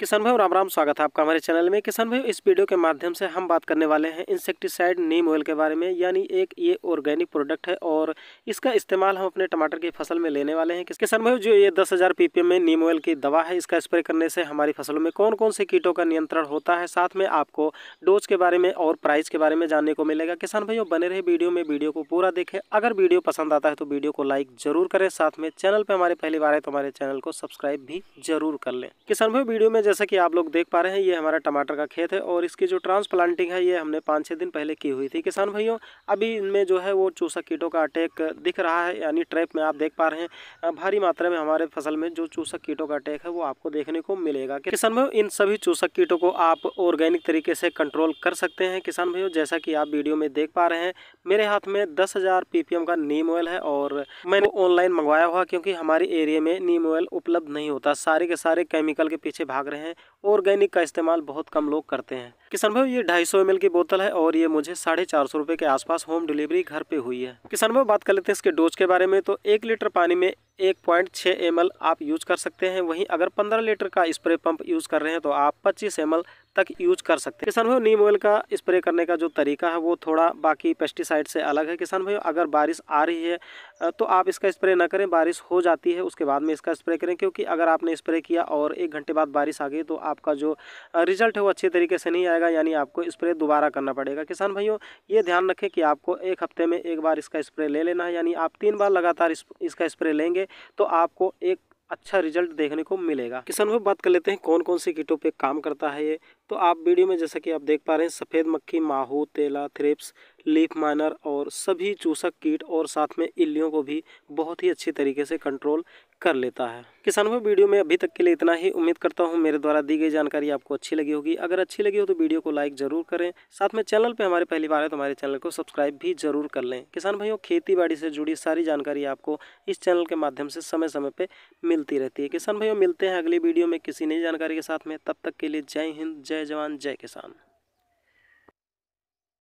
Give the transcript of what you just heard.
किसान भाई राम राम स्वागत है आपका हमारे चैनल में किसान भाई इस वीडियो के माध्यम से हम बात करने वाले हैं इंसेक्टिसाइड नीम ऑयल के बारे में यानी एक ये ऑर्गेनिक प्रोडक्ट है और इसका इस्तेमाल हम अपने टमाटर की फसल में लेने वाले हैं किसान भाई जो ये दस हज़ार पीपीएम में नीम ऑयल की दवा है इसका स्प्रे करने से हमारी फसलों में कौन कौन से कीटों का नियंत्रण होता है साथ में आपको डोज के बारे में और प्राइस के बारे में जानने को मिलेगा किसान भाई बने रहे वीडियो में वीडियो को पूरा देखें अगर वीडियो पसंद आता है तो वीडियो को लाइक जरूर करें साथ में चैनल पर हमारे पहली बार है तो हमारे चैनल को सब्सक्राइब भी जरूर कर लें किसान भाई वीडियो में जैसा कि आप लोग देख पा रहे हैं ये हमारा टमाटर का खेत है और इसकी जो ट्रांसप्लांटिंग है ये हमने पाँच छः दिन पहले की हुई थी किसान भाइयों अभी इनमें जो है वो चूसा कीटों का अटैक दिख रहा है यानी ट्रैप में आप देख पा रहे हैं भारी मात्रा में हमारे फसल में जो चूसक कीटों का अटैक है वो आपको देखने को मिलेगा किसान भाइयों इन सभी चूसक कीटों को आप ऑर्गेनिक तरीके से कंट्रोल कर सकते हैं किसान भाइयों जैसा कि आप वीडियो में देख पा रहे हैं मेरे हाथ में दस हज़ार पीपीएम का नीम ऑयल है और मैंने ऑनलाइन मंगवाया हुआ क्योंकि हमारे एरिया में नीम ऑयल उपलब्ध नहीं होता सारे के सारे केमिकल के पीछे भाग रहे हैं ऑर्गेनिक का इस्तेमाल बहुत कम लोग करते हैं किसान भाई ये ढाई सौ की बोतल है और ये मुझे साढ़े चार सौ के आसपास होम डिलीवरी घर पे हुई है किसान भाई बात कर लेते हैं इसके डोज के बारे में तो एक लीटर पानी में एक पॉइंट छः एम आप यूज कर सकते हैं वहीं अगर पंद्रह लीटर का स्प्रे पंप यूज़ कर रहे हैं तो आप पच्चीस एम तक यूज कर सकते हैं किसान भाई नीम ऑयल का स्प्रे करने का जो तरीका है वो थोड़ा बाकी पेस्टिसाइड से अलग है किसान भाई अगर बारिश आ रही है तो आप इसका स्प्रे ना करें बारिश हो जाती है उसके बाद में इसका स्प्रे करें क्योंकि अगर आपने स्प्रे किया और एक घंटे बाद बारिश आ गई तो आपका जो रिजल्ट है वो अच्छे तरीके से नहीं आएगा यानी आपको स्प्रे दोबारा करना पड़ेगा किसान भाइयों ये ध्यान रखें कि आपको एक हफ्ते में एक बार इसका स्प्रे ले लेना है यानी आप तीन बार लगातार इसका स्प्रे लेंगे तो आपको एक अच्छा रिजल्ट देखने को मिलेगा किसान भाई बात कर लेते हैं कौन कौन से कीटों पे काम करता है ये तो आप वीडियो में जैसा कि आप देख पा रहे हैं सफ़ेद मक्खी माहू तेला थ्रिप्स लीफ माइनर और सभी चूसक कीट और साथ में इल्लियों को भी बहुत ही अच्छी तरीके से कंट्रोल कर लेता है किसान भाई वीडियो में अभी तक के लिए इतना ही उम्मीद करता हूँ मेरे द्वारा दी गई जानकारी आपको अच्छी लगी होगी अगर अच्छी लगी हो तो वीडियो को लाइक जरूर करें साथ में चैनल पर हमारे पहली बार है तो हमारे चैनल को सब्सक्राइब भी जरूर कर लें किसान भाइयों खेती बाड़ी से जुड़ी सारी जानकारी आपको इस चैनल के माध्यम से समय समय पर मिलती रहती है किसान भाइयों मिलते हैं अगली वीडियो में किसी नई जानकारी के साथ में तब तक के लिए जय हिंद जय जय जवान जय किसान